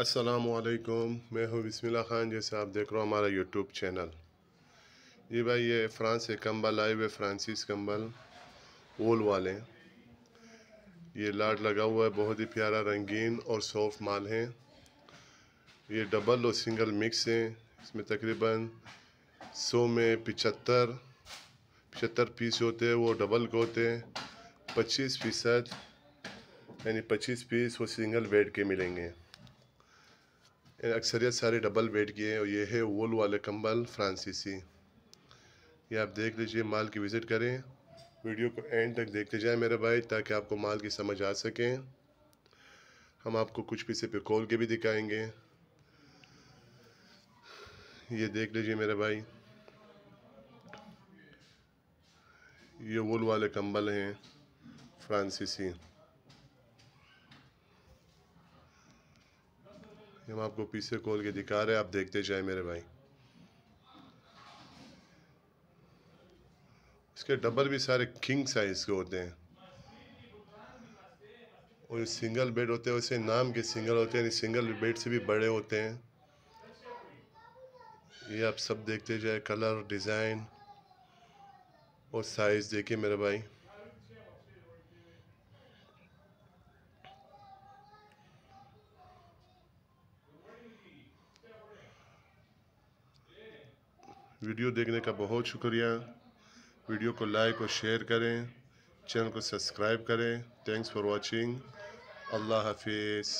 असलकुम मैं हूँ बिस्मिल्लाह ख़ान जैसे आप देख रहे हो हमारा यूट्यूब चैनल ये भाई ये फ्रांस से कम्बल आए हुए फ्रांसिस कम्बल ओल वाले ये लाड लगा हुआ है बहुत ही प्यारा रंगीन और सॉफ्ट माल है ये डबल और सिंगल मिक्स है इसमें तकरीबन सौ में पिचहत्तर पचहत्तर पीस होते हैं वो डबल के होते हैं पच्चीस फीसद यानी पच्चीस पीस वो सिंगल बेड के मिलेंगे अक्सरियत सारे डबल बेड के हैं और ये है वोल वाले कंबल फ्रांसीसी ये आप देख लीजिए माल की विज़िट करें वीडियो को एंड तक देखते जाएं मेरे भाई ताकि आपको माल की समझ आ सके हम आपको कुछ पीछे पे खोल के भी दिखाएंगे ये देख लीजिए मेरे भाई ये वोल वाले कंबल हैं फ्रांसीसी हम आपको पीछे खोल के दिखा रहे हैं आप देखते जाए मेरे भाई इसके डबल भी सारे किंग साइज़ के होते हैं और सिंगल बेड होते हैं वैसे नाम के सिंगल होते हैं सिंगल बेड से भी बड़े होते हैं ये आप सब देखते जाए कलर डिज़ाइन और साइज़ देखिए मेरे भाई वीडियो देखने का बहुत शुक्रिया वीडियो को लाइक और शेयर करें चैनल को सब्सक्राइब करें थैंक्स फॉर वाचिंग अल्लाह हाफिज़